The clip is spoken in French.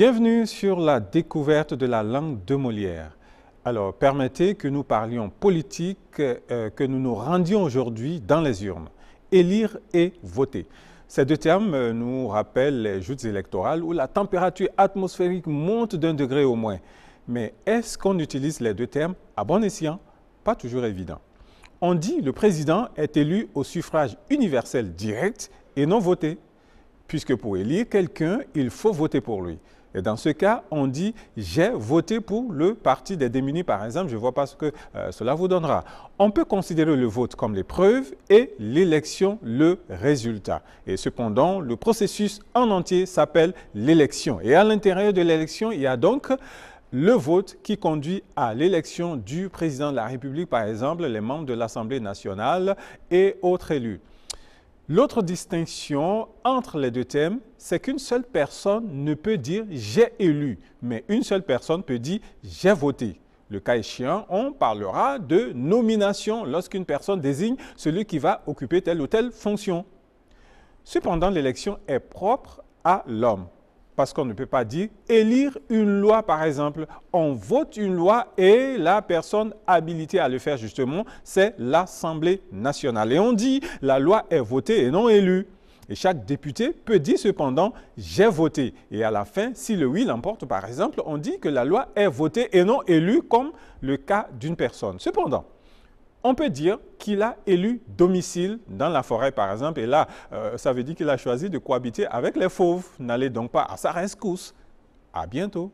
Bienvenue sur la découverte de la langue de Molière. Alors, permettez que nous parlions politique, euh, que nous nous rendions aujourd'hui dans les urnes. Élire et voter. Ces deux termes euh, nous rappellent les joutes électorales où la température atmosphérique monte d'un degré au moins. Mais est-ce qu'on utilise les deux termes à bon escient Pas toujours évident. On dit le président est élu au suffrage universel direct et non voté, puisque pour élire quelqu'un, il faut voter pour lui. Et dans ce cas, on dit j'ai voté pour le parti des démunis, par exemple, je ne vois pas ce que euh, cela vous donnera. On peut considérer le vote comme l'épreuve et l'élection le résultat. Et cependant, le processus en entier s'appelle l'élection. Et à l'intérieur de l'élection, il y a donc le vote qui conduit à l'élection du président de la République, par exemple, les membres de l'Assemblée nationale et autres élus. L'autre distinction entre les deux thèmes, c'est qu'une seule personne ne peut dire j'ai élu, mais une seule personne peut dire j'ai voté. Le cas échéant, on parlera de nomination lorsqu'une personne désigne celui qui va occuper telle ou telle fonction. Cependant, l'élection est propre à l'homme. Parce qu'on ne peut pas dire élire une loi, par exemple. On vote une loi et la personne habilitée à le faire, justement, c'est l'Assemblée nationale. Et on dit la loi est votée et non élue. Et chaque député peut dire cependant j'ai voté. Et à la fin, si le oui l'emporte, par exemple, on dit que la loi est votée et non élue, comme le cas d'une personne. Cependant, on peut dire qu'il a élu domicile dans la forêt, par exemple. Et là, euh, ça veut dire qu'il a choisi de cohabiter avec les fauves. N'allez donc pas à sa rescousse. À bientôt.